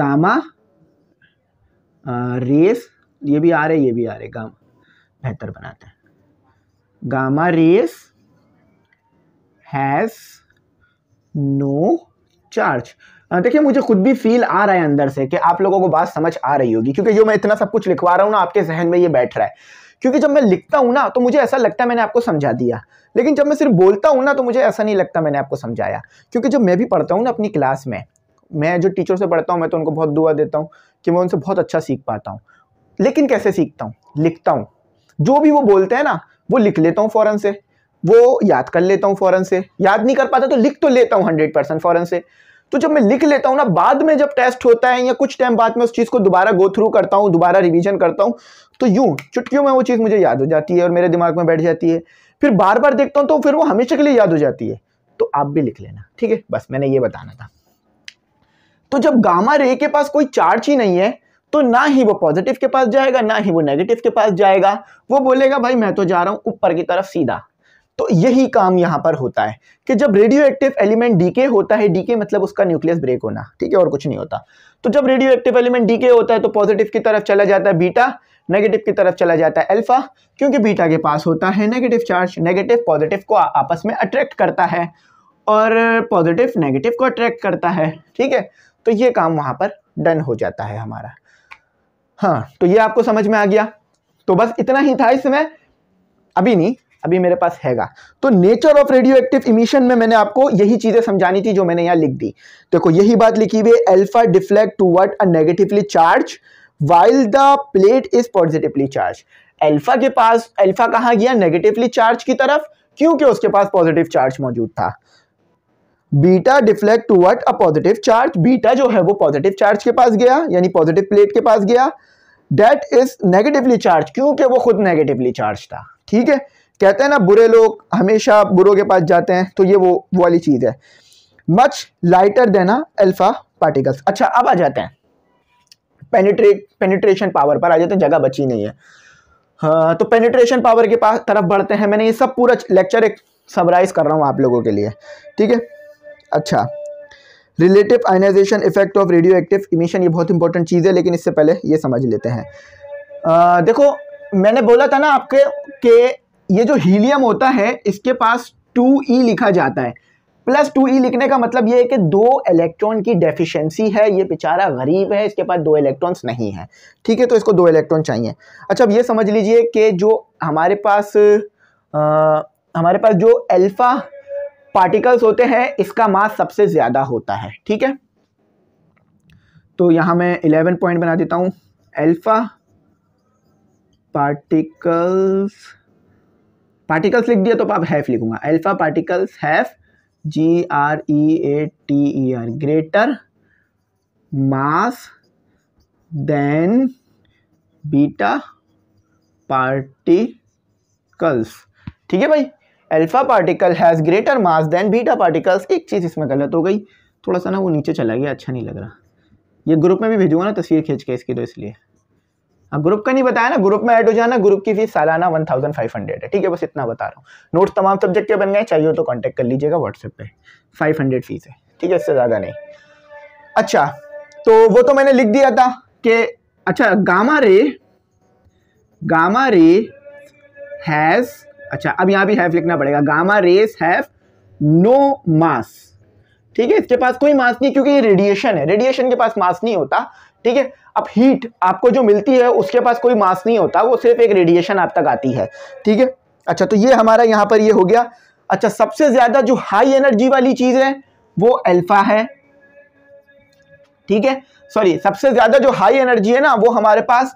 गामा रेस ये भी आ रहे ये भी आ रहे गामा बेहतर बनाते हैं gamma rays has no charge देखिए मुझे खुद भी फील आ रहा है अंदर से कि आप लोगों को बात समझ आ रही होगी क्योंकि जो मैं इतना सब कुछ लिखवा रहा हूँ ना आपके जहन में ये बैठ रहा है क्योंकि जब मैं लिखता हूँ ना तो मुझे ऐसा लगता है मैंने आपको समझा दिया लेकिन जब मैं सिर्फ बोलता हूँ ना तो मुझे ऐसा नहीं लगता मैंने आपको समझाया क्योंकि जब मैं भी पढ़ता हूँ ना अपनी क्लास में मैं जो टीचर से पढ़ता हूँ मैं तो उनको बहुत दुआ देता हूँ कि मैं उनसे बहुत अच्छा सीख पाता हूँ लेकिन कैसे सीखता हूँ लिखता हूँ जो भी वो बोलते हैं ना वो लिख लेता हूँ फ़ौरन से वो याद कर लेता हूँ फ़ौरन से याद नहीं कर पाता तो लिख तो लेता हूँ हंड्रेड परसेंट फ़ौरन से तो जब मैं लिख लेता हूँ ना बाद में जब टेस्ट होता है या कुछ टाइम बाद में उस चीज़ को दोबारा गो थ्रू करता हूँ दोबारा रिविजन करता हूँ तो यूं चुटकियों में वो चीज़ मुझे याद हो जाती है और मेरे दिमाग में बैठ जाती है फिर बार बार देखता हूं तो फिर वो हमेशा के लिए याद हो जाती है तो आप भी लिख लेना ठीक है बस मैंने ये बताना था तो जब गामा रे के पास कोई चार्ज ही नहीं है तो ना ही वो पॉजिटिव के पास जाएगा ना ही वो नेगेटिव के पास जाएगा वो बोलेगा भाई मैं तो जा रहा हूं ऊपर की तरफ सीधा तो यही काम यहां पर होता है कि जब रेडियो एक्टिव एलिमेंट डीके होता है डीके मतलब उसका न्यूक्लियस ब्रेक होना ठीक है और कुछ नहीं होता तो जब रेडियो एक्टिव एलिमेंट डीके होता है तो पॉजिटिव की तरफ चला जाता है बीटा नेगेटिव की तरफ चला जाता है अल्फा क्योंकि बीटा के पास होता है नेगेटिव चार्ज नेगेटिव पॉजिटिव को आपस में अट्रैक्ट करता है और पॉजिटिव नेगेटिव को अट्रैक्ट करता है ठीक है तो ये काम वहां पर डन हो जाता है हमारा हाँ तो ये आपको समझ में आ गया तो बस इतना ही था इसमें अभी नहीं अभी मेरे पास हैगा तो nature of radioactive emission में मैंने आपको यही चीज़ें समझानी थी जो मैंने यहां लिख दी देखो यही बात लिखी हुई है alpha deflect to a negatively charge while the plate is positively charge alpha के पास एल्फा कहाँ गया नेगेटिवली चार्ज की तरफ क्योंकि उसके पास पॉजिटिव चार्ज मौजूद था beta deflect towards a positive charge beta जो है वो पॉजिटिव चार्ज के पास गया यानी पॉजिटिव प्लेट के पास गया डेट इज नेगेटिवली चार्ज क्योंकि वो खुद नेगेटिवली चार्ज था ठीक है कहते हैं ना बुरे लोग हमेशा बुरों के पास जाते हैं तो ये वो वो वाली चीज़ है मच लाइटर देना अल्फ़ा पार्टिकल्स अच्छा अब आ जाते हैं पेनिट्रेट पेनिट्रेशन पावर पर आ जाते हैं जगह बची नहीं है हाँ तो पेनिट्रेशन पावर के पास तरफ बढ़ते हैं मैंने ये सब पूरा लेक्चर एक समराइज़ कर रहा हूँ आप लोगों के लिए ठीक है अच्छा relative ionization effect of radioactive emission ये बहुत इंपॉर्टेंट चीज़ है लेकिन इससे पहले ये समझ लेते हैं आ, देखो मैंने बोला था ना आपके के ये जो हीलियम होता है इसके पास टू ई लिखा जाता है प्लस टू ई लिखने का मतलब ये है कि दो इलेक्ट्रॉन की डेफिशिएंसी है ये बेचारा गरीब है इसके पास दो इलेक्ट्रॉन्स नहीं है ठीक है तो इसको दो इलेक्ट्रॉन चाहिए अच्छा अब ये समझ लीजिए कि जो हमारे पास आ, हमारे पास जो अल्फ़ा पार्टिकल्स होते हैं इसका मास सबसे ज़्यादा होता है ठीक है तो यहां मैं इलेवन पॉइंट बना देता हूं एल्फा पार्टिकल्स पार्टिकल्स लिख दिया तो आप हैफ लिखूंगा alpha particles have G R E A T E R greater mass than beta particles ठीक है भाई alpha particle has greater mass than beta particles एक चीज़ इसमें गलत हो गई थोड़ा सा ना वो नीचे चला गया अच्छा नहीं लग रहा ये ग्रुप में भी भेजूंगा ना तस्वीर खींच के इसकी तो इसलिए हाँ ग्रुप का नहीं बताया ना ग्रुप में ऐड हो जाना ग्रुप की फीस सालाना वन थाउजेंड फाइव हंड्रेड है ठीक है बस इतना बता रहा हूँ नोट्स तमाम सब्जेक्ट के बन गए चाहिए तो कॉन्टैक्ट कर लीजिएगा व्हाट्सएप पे फाइव हंड्रेड फीस है ठीक है इससे ज़्यादा नहीं अच्छा तो वो तो मैंने लिख दिया था कि अच्छा gamma ray gamma ray has अच्छा अब यहाँ भी हैव लिखना पड़ेगा gamma rays have no mass ठीक है इसके पास कोई मास नहीं क्योंकि ये रेडिएशन है रेडिएशन के पास मास नहीं होता ठीक है अब हीट आपको जो मिलती है उसके पास कोई मास नहीं होता वो सिर्फ एक रेडिएशन आप तक आती है ठीक है अच्छा तो ये हमारा यहाँ पर ये हो गया अच्छा सबसे ज़्यादा जो हाई एनर्जी वाली चीज़ है वो अल्फा है ठीक है सॉरी सबसे ज़्यादा जो हाई एनर्जी है ना वो हमारे पास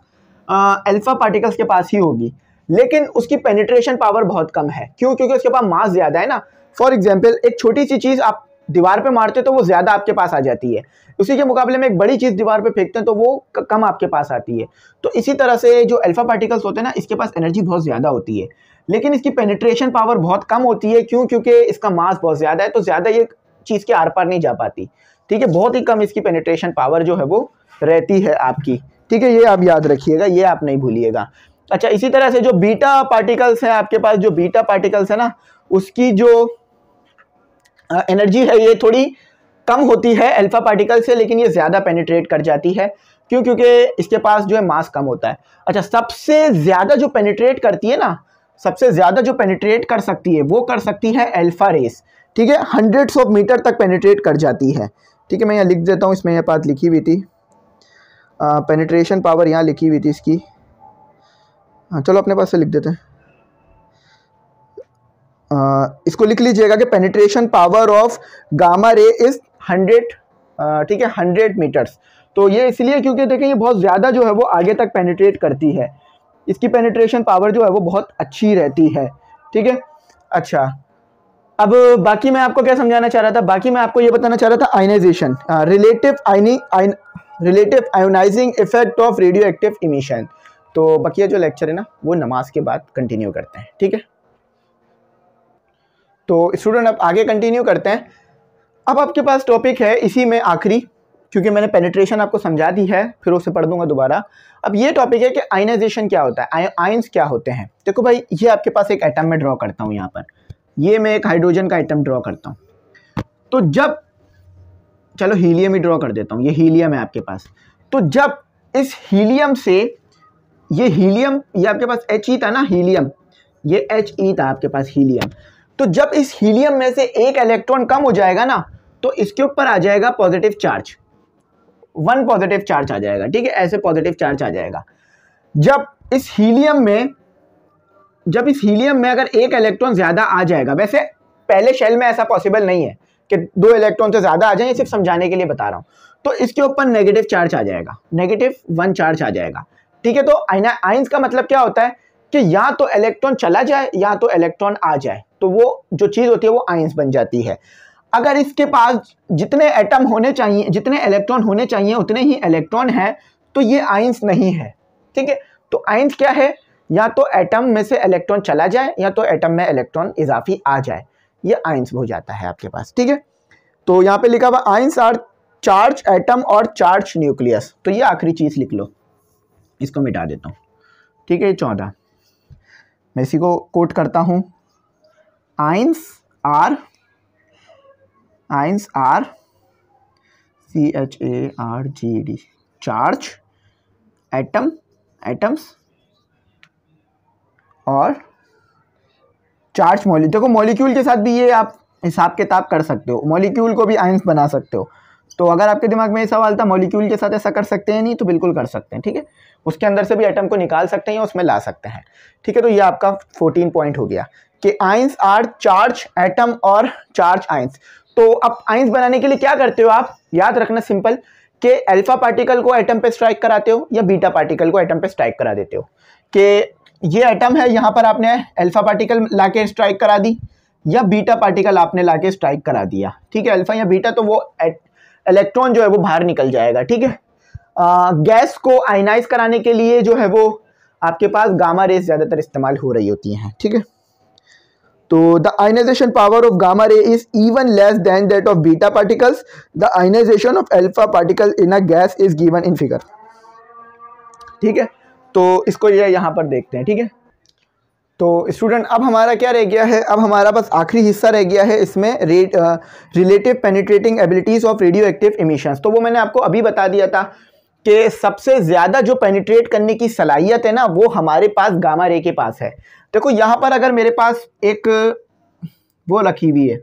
अल्फ़ा पार्टिकल्स के पास ही होगी लेकिन उसकी पेनिट्रेशन पावर बहुत कम है क्यों क्योंकि उसके पास मास ज़्यादा है ना फॉर एग्जाम्पल एक छोटी सी चीज़ आप दीवार पे मारते हैं तो वो ज़्यादा आपके पास आ जाती है उसी के मुकाबले में एक बड़ी चीज़ दीवार पे फेंकते हैं तो वो कम आपके पास आती है तो इसी तरह से जो अल्फ़ा पार्टिकल्स होते हैं ना इसके पास एनर्जी बहुत ज़्यादा होती है लेकिन इसकी पेनिट्रेशन पावर बहुत कम होती है क्यों क्योंकि इसका मास बहुत ज़्यादा है तो ज़्यादा ये चीज़ के आर पार नहीं जा पाती ठीक है बहुत ही कम इसकी पेनिट्रेशन पावर जो है वो रहती है आपकी ठीक है ये आप याद रखिएगा ये आप नहीं भूलिएगा अच्छा इसी तरह से जो बीटा पार्टिकल्स हैं आपके पास जो बीटा पार्टिकल्स है ना उसकी जो एनर्जी है ये थोड़ी कम होती है अल्फ़ा पार्टिकल से लेकिन ये ज़्यादा पेनिट्रेट कर जाती है क्यों क्योंकि इसके पास जो है मास कम होता है अच्छा सबसे ज़्यादा जो पेनिट्रेट करती है ना सबसे ज़्यादा जो पेनिट्रेट कर सकती है वो कर सकती है एल्फा रेस ठीक है हंड्रेड्स ऑफ मीटर तक पेनिट्रेट कर जाती है ठीक है मैं यहाँ लिख देता हूँ इसमें यह बात लिखी हुई थी पेनिट्रेशन पावर यहाँ लिखी हुई थी इसकी हाँ चलो अपने पास से लिख देते हैं इसको लिख लीजिएगा कि penetration power of gamma ray is hundred ठीक है हंड्रेड मीटर्स तो ये इसलिए क्योंकि देखें ये बहुत ज़्यादा जो है वो आगे तक पेनिट्रेट करती है इसकी पेनिट्रेशन पावर जो है वो बहुत अच्छी रहती है ठीक है अच्छा अब बाकी मैं आपको क्या समझाना चाह रहा था बाकी मैं आपको ये बताना चाह रहा था आयनाइजेशन रिलेटिव आइनी ion relative ionizing effect of radioactive emission तो बकिया जो लेक्चर है ना वो नमाज के बाद कंटिन्यू करते हैं ठीक है तो स्टूडेंट अब आगे कंटिन्यू करते हैं अब आपके पास टॉपिक है इसी में आखिरी क्योंकि मैंने पेनिट्रेशन आपको समझा दी है फिर उसे पढ़ दूंगा दोबारा अब ये टॉपिक है कि आइनाइजेशन क्या होता है आयंस क्या होते हैं देखो भाई ये आपके पास एक आइटम में ड्रॉ करता हूँ यहाँ पर ये मैं एक हाइड्रोजन का आइटम ड्रॉ करता हूँ तो जब चलो हीलियम ही ड्रॉ कर देता हूँ ये हीलियम है आपके पास तो जब इस हीलियम से ये हीलियम ये आपके पास एच ई e था ना हीलियम ये एच ई e था आपके पास हीलियम तो जब इस हीलियम में से एक इलेक्ट्रॉन कम हो जाएगा ना तो इसके ऊपर आ जाएगा positive charge one positive charge आ जाएगा ठीक है ऐसे पॉजिटिव चार्ज आ जाएगा जब इस हीलियम में जब इस हीलियम में अगर एक इलेक्ट्रॉन ज़्यादा आ जाएगा वैसे पहले शेल में ऐसा पॉसिबल नहीं है कि दो इलेक्ट्रॉन से ज़्यादा आ जाए सिर्फ समझाने के लिए बता रहा हूं तो इसके ऊपर नेगेटिव चार्ज आ जाएगा नेगेटिव वन चार्ज आ जाएगा ठीक है तो आइना आइंस का मतलब क्या होता है कि या तो इलेक्ट्रॉन चला जाए या तो इलेक्ट्रॉन आ जाए तो वो जो चीज़ होती है वो आयंस बन जाती है अगर इसके पास जितने एटम होने चाहिए जितने इलेक्ट्रॉन होने चाहिए उतने ही इलेक्ट्रॉन है तो ये आइंस नहीं है ठीक है तो आइंस क्या है या तो एटम में से इलेक्ट्रॉन चला जाए या तो एटम में इलेक्ट्रॉन इजाफी आ जाए ये आइंस हो जाता है आपके पास ठीक है तो यहाँ पे लिखा हुआ आइंस आर चार्ज एटम और चार्ज न्यूक्लियस तो ये आखिरी चीज़ लिख लो इसको मिटा देता हूँ ठीक है चौदह मैं इसी को कोट करता हूँ ions are ions are C H A R G D charge atom atoms और चार्ज मॉलिक्यूल देखो मॉलिक्यूल के साथ भी ये आप हिसाब किताब कर सकते हो मॉलिक्यूल को भी आइंस बना सकते हो तो अगर आपके दिमाग में ये सवाल था मॉलिक्यूल के साथ ऐसा कर सकते हैं नहीं तो बिल्कुल कर सकते हैं ठीक है उसके अंदर से भी एटम को निकाल सकते हैं उसमें ला सकते हैं ठीक है तो ये आपका फोर्टीन पॉइंट हो गया कि आइंस आर चार्ज एटम और चार्ज आइंस तो अब आइंस बनाने के लिए क्या करते हो आप याद रखना सिंपल कि अल्फा पार्टिकल को एटम पे स्ट्राइक कराते हो या बीटा पार्टिकल को एटम पे स्ट्राइक करा देते हो कि ये एटम है यहाँ पर आपने अल्फा पार्टिकल के स्ट्राइक करा दी या बीटा पार्टिकल आपने लाके स्ट्राइक करा दिया ठीक है अल्फा या बीटा तो वो इलेक्ट्रॉन जो है वो बाहर निकल जाएगा ठीक है गैस को आइनाइज कराने के लिए जो है वो आपके पास गामा रेज ज़्यादातर इस्तेमाल हो रही होती हैं ठीक है तो the ionization power of gamma ray is even less than that of beta particles the ionization of alpha particle in a gas is given in figure ठीक है तो इसको ये यहाँ पर देखते हैं ठीक है तो स्टूडेंट अब हमारा क्या रह गया है अब हमारा बस आखिरी हिस्सा रह गया है इसमें रेड relative penetrating abilities of radioactive emissions तो वो मैंने आपको अभी बता दिया था कि सबसे ज़्यादा जो पेनिट्रेट करने की सलाहियत है ना वो हमारे पास गामा रे के पास है देखो यहाँ पर अगर मेरे पास एक वो रखी हुई है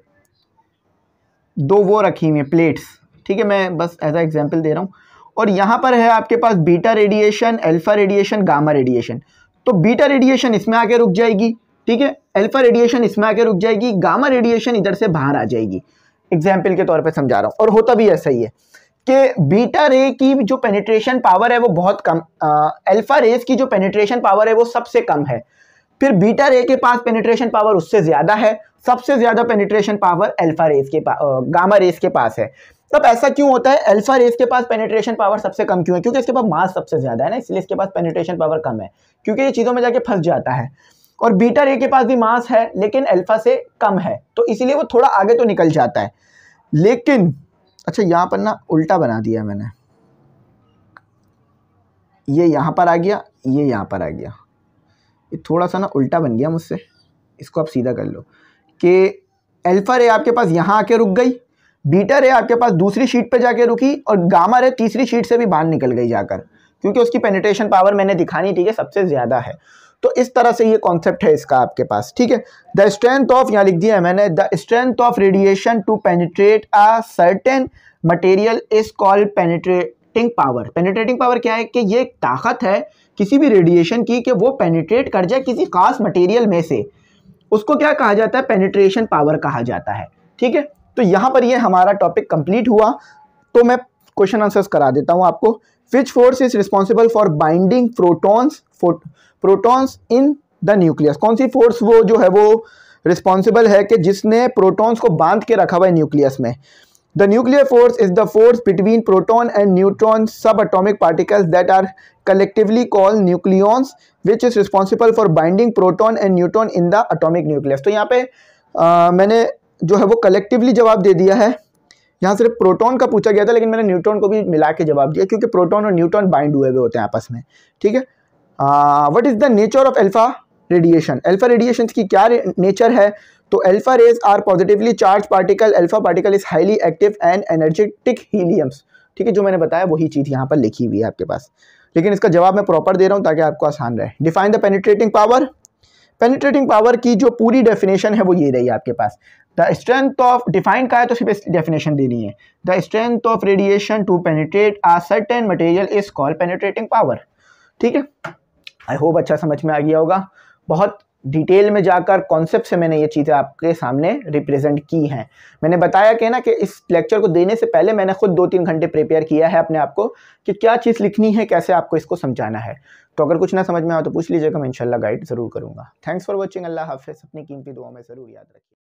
दो वो रखी हुई है प्लेट्स ठीक है मैं बस एज एग्जाम्पल दे रहा हूँ और यहाँ पर है आपके पास beta radiation alpha radiation gamma radiation तो बीटा रेडिएशन इसमें आके रुक जाएगी ठीक है अल्फा रेडिएशन इसमें आके रुक जाएगी गामा रेडिएशन इधर से बाहर आ जाएगी एग्जाम्पल के तौर पर समझा रहा हूँ और होता भी ऐसा ही है कि बीटा रे की जो पेनिट्रेशन पावर है वो बहुत कम अल्फा रेस की जो पेनिट्रेशन पावर है वो सबसे कम है फिर बीटा रे के पास पेनिट्रेशन पावर उससे ज़्यादा है सबसे ज़्यादा पेनिट्रेशन पावर अल्फा रेस के पास गामा रेस के पास है तब ऐसा क्यों होता है अल्फा रेस के पास पेनिट्रेशन पावर सबसे कम क्यों है क्योंकि इसके पास मास सबसे ज़्यादा है ना इसलिए इसके पास पेनिट्रेशन पावर कम है क्योंकि ये चीज़ों में जाके फंस जाता है और बीटा रे के पास भी मास है लेकिन अल्फा से कम है तो इसीलिए वो थोड़ा आगे तो निकल जाता है लेकिन अच्छा यहाँ पर ना उल्टा बना दिया मैंने ये यहाँ पर आ गया ये यहाँ पर आ गया ये थोड़ा सा ना उल्टा बन गया मुझसे इसको आप सीधा कर लो कि अल्फ़ा रे आपके पास यहाँ आके रुक गई बीटा रे आपके पास दूसरी शीट पे जाके रुकी और गामा रे तीसरी शीट से भी बाहर निकल गई जाकर क्योंकि उसकी पेनिट्रेशन पावर मैंने दिखानी ठीक है सबसे ज़्यादा है तो इस तरह से ये कॉन्सेप्ट है इसका आपके पास ठीक है द स्ट्रेंथ ऑफ यहाँ लिख दिया है मैंने the strength of radiation to penetrate a certain material is called penetrating power penetrating power क्या है कि ये एक ताकत है किसी भी रेडिएशन की कि वो पेनिट्रेट कर जाए किसी खास मटेरियल में से उसको क्या कहा जाता है पेनिट्रेशन पावर कहा जाता है ठीक है तो यहां पर ये हमारा टॉपिक कंप्लीट हुआ तो मैं क्वेश्चन आंसर्स करा देता हूं आपको which force is responsible for binding protons protons in the nucleus कौन सी फोर्स वो जो है वो रिस्पॉन्सिबल है कि जिसने प्रोटॉन्स को बांध के रखा हुआ है न्यूक्लियस में the nuclear force is the force between proton and neutron subatomic particles that are collectively call nucleons which is responsible for binding proton and neutron in the atomic nucleus तो यहाँ पे आ, मैंने जो है वो collectively जवाब दे दिया है यहाँ सिर्फ प्रोटॉन का पूछा गया था लेकिन मैंने न्यूट्रॉन को भी मिला के जवाब दिया क्योंकि प्रोटॉन और न्यूट्रॉन बाइंड हुए हुए होते हैं आपस में ठीक है what is the nature of alpha radiation alpha radiation की क्या नेचर है तो alpha rays are positively charge particle alpha particle is highly active and energetic heliums ठीक है जो मैंने बताया वही चीज़ यहाँ पर लिखी हुई है आपके पास लेकिन इसका जवाब मैं प्रॉपर दे रहा हूँ ताकि आपको आसान रहे define the penetrating power penetrating power की जो पूरी डेफिनेशन है वो ये रही आपके पास द स्ट्रेंथ ऑफ डिफाइंड का है तो सिर्फ डेफिनेशन देनी है the strength of radiation to penetrate a certain material is call penetrating power ठीक है आई होप अच्छा समझ में आ गया होगा बहुत डिटेल में जाकर कॉन्सेप्ट से मैंने ये चीज़ें आपके सामने रिप्रेजेंट की हैं मैंने बताया कि ना कि इस लेक्चर को देने से पहले मैंने खुद दो तीन घंटे प्रिपेयर किया है अपने आप को कि क्या चीज़ लिखनी है कैसे आपको इसको समझाना है तो अगर कुछ ना समझ में आए तो पूछ लीजिएगा मैं इंशाल्लाह गाइड ज़रूर करूँगा थैंक्स फॉर वॉचिंग अल्लाह हाफिज़ अपनी कीमती दुआ में ज़रूर याद रखिए